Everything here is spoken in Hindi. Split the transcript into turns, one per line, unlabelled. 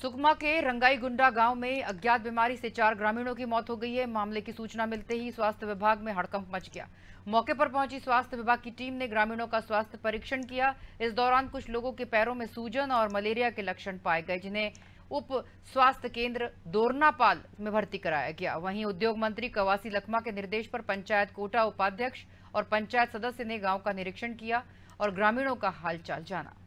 सुकमा के रंगाई गुंडा गांव में अज्ञात बीमारी से चार ग्रामीणों की मौत हो गई है मामले की सूचना मिलते ही स्वास्थ्य विभाग में हड़कंप मच गया मौके पर पहुंची स्वास्थ्य विभाग की टीम ने ग्रामीणों का स्वास्थ्य परीक्षण किया इस दौरान कुछ लोगों के पैरों में सूजन और मलेरिया के लक्षण पाए गए जिन्हें उप स्वास्थ्य केंद्र दोरनापाल में भर्ती कराया गया वहीं उद्योग मंत्री कवासी लखमा के निर्देश पर पंचायत कोटा उपाध्यक्ष और पंचायत सदस्य ने गांव का निरीक्षण किया और ग्रामीणों का हालचाल जाना